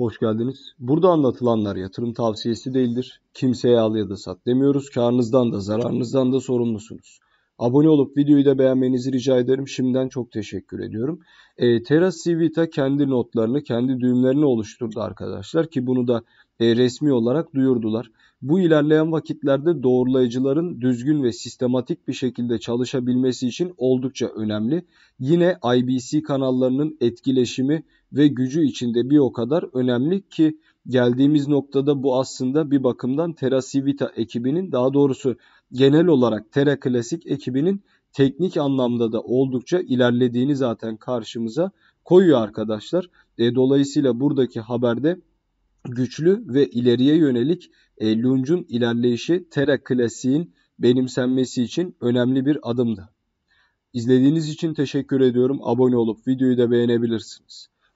Hoş geldiniz. Burada anlatılanlar yatırım tavsiyesi değildir. Kimseye al ya da sat demiyoruz. Karınızdan da zararınızdan da sorumlusunuz. Abone olup videoyu da beğenmenizi rica ederim. Şimdiden çok teşekkür ediyorum. E, Terra Civita kendi notlarını, kendi düğümlerini oluşturdu arkadaşlar ki bunu da e, resmi olarak duyurdular. Bu ilerleyen vakitlerde doğrulayıcıların düzgün ve sistematik bir şekilde çalışabilmesi için oldukça önemli. Yine IBC kanallarının etkileşimi ve gücü içinde bir o kadar önemli ki geldiğimiz noktada bu aslında bir bakımdan Terra Civita ekibinin daha doğrusu genel olarak Terra Klasik ekibinin teknik anlamda da oldukça ilerlediğini zaten karşımıza koyuyor arkadaşlar. E, dolayısıyla buradaki haberde güçlü ve ileriye yönelik e, Lunge'un ilerleyişi Terra Klasik'in benimsenmesi için önemli bir adımdı. İzlediğiniz için teşekkür ediyorum. Abone olup videoyu da beğenebilirsiniz.